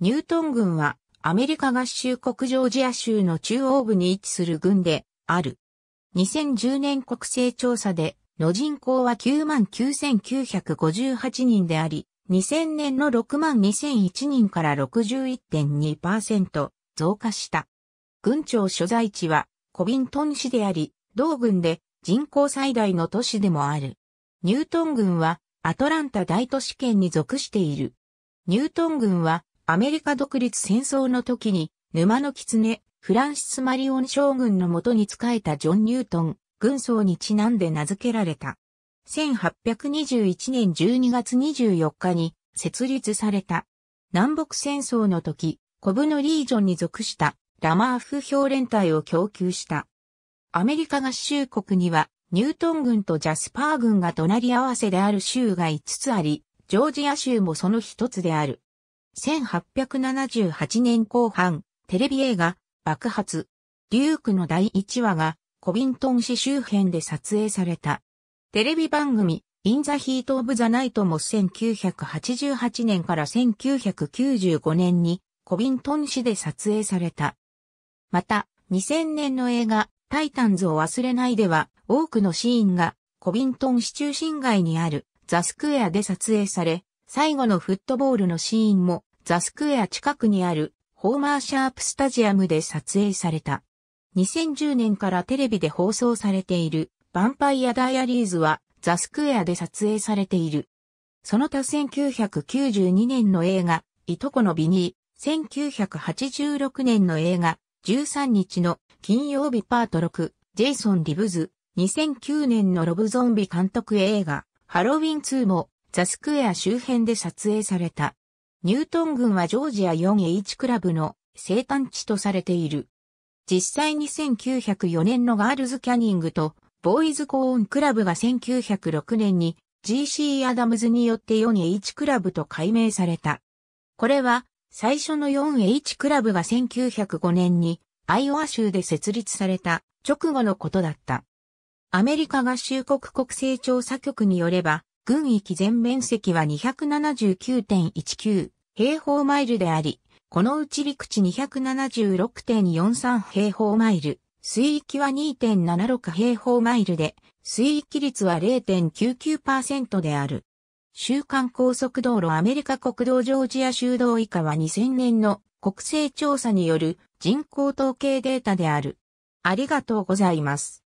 ニュートン軍はアメリカ合衆国ジョージア州の中央部に位置する軍である。2010年国勢調査での人口は99,958人であり、2000年の62,001人から61.2%増加した。軍庁所在地はコビントン市であり、同軍で人口最大の都市でもある。ニュートン軍はアトランタ大都市圏に属している。ニュートン軍はアメリカ独立戦争の時に、沼の狐、フランシス・マリオン将軍のもとに仕えたジョン・ニュートン、軍曹にちなんで名付けられた。1821年12月24日に設立された。南北戦争の時、コブのリージョンに属したラマーフ兵連隊を供給した。アメリカ合衆国には、ニュートン軍とジャスパー軍が隣り合わせである州が5つあり、ジョージア州もその一つである。1878年後半、テレビ映画、爆発。デュークの第1話が、コビントン市周辺で撮影された。テレビ番組、インザヒートオブザナイトも1988年から1995年に、コビントン市で撮影された。また、2000年の映画、タイタンズを忘れないでは、多くのシーンが、コビントン市中心街にある、ザスクエアで撮影され、最後のフットボールのシーンも、ザスクエア近くにあるホーマーシャープスタジアムで撮影された。2010年からテレビで放送されているヴァンパイアダイアリーズはザスクエアで撮影されている。その他1992年の映画、いとこのビニー、1986年の映画、13日の金曜日パート6、ジェイソン・リブズ、2009年のロブゾンビ監督映画、ハロウィン2もザスクエア周辺で撮影された。ニュートン郡はジョージア 4H クラブの生誕地とされている。実際に1904年のガールズキャニングとボーイズコーンクラブが1906年に GC アダムズによって 4H クラブと改名された。これは最初の 4H クラブが1905年にアイオワ州で設立された直後のことだった。アメリカ合衆国国勢調査局によれば、軍域全面積は279.19平方マイルであり、このうち陸地276.43平方マイル、水域は2.76平方マイルで、水域率は0.99%である。週間高速道路アメリカ国道ジョージア州道以下は2000年の国勢調査による人口統計データである。ありがとうございます。